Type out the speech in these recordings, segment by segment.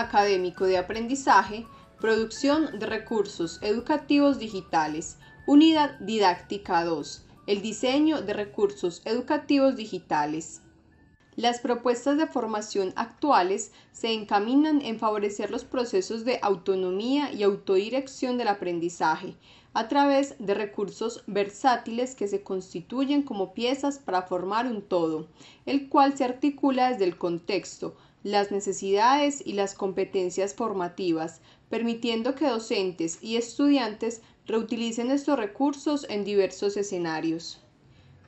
académico de aprendizaje, producción de recursos educativos digitales, unidad didáctica 2, el diseño de recursos educativos digitales. Las propuestas de formación actuales se encaminan en favorecer los procesos de autonomía y autodirección del aprendizaje a través de recursos versátiles que se constituyen como piezas para formar un todo, el cual se articula desde el contexto, las necesidades y las competencias formativas, permitiendo que docentes y estudiantes reutilicen estos recursos en diversos escenarios.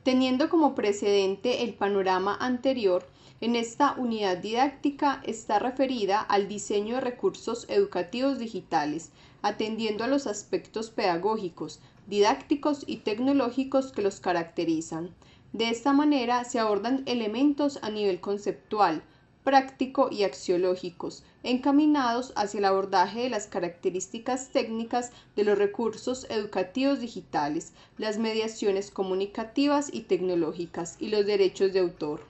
Teniendo como precedente el panorama anterior, en esta unidad didáctica está referida al diseño de recursos educativos digitales, atendiendo a los aspectos pedagógicos, didácticos y tecnológicos que los caracterizan. De esta manera se abordan elementos a nivel conceptual, práctico y axiológicos, encaminados hacia el abordaje de las características técnicas de los recursos educativos digitales, las mediaciones comunicativas y tecnológicas y los derechos de autor.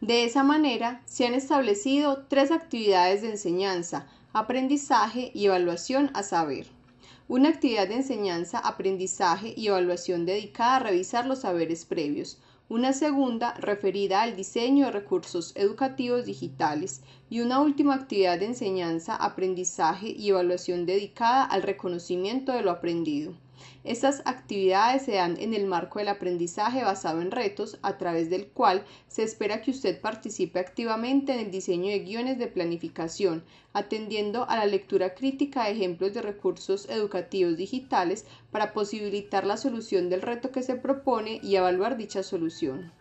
De esa manera, se han establecido tres actividades de enseñanza, aprendizaje y evaluación a saber. Una actividad de enseñanza, aprendizaje y evaluación dedicada a revisar los saberes previos, una segunda referida al diseño de recursos educativos digitales y una última actividad de enseñanza, aprendizaje y evaluación dedicada al reconocimiento de lo aprendido. Estas actividades se dan en el marco del aprendizaje basado en retos, a través del cual se espera que usted participe activamente en el diseño de guiones de planificación, atendiendo a la lectura crítica de ejemplos de recursos educativos digitales para posibilitar la solución del reto que se propone y evaluar dicha solución.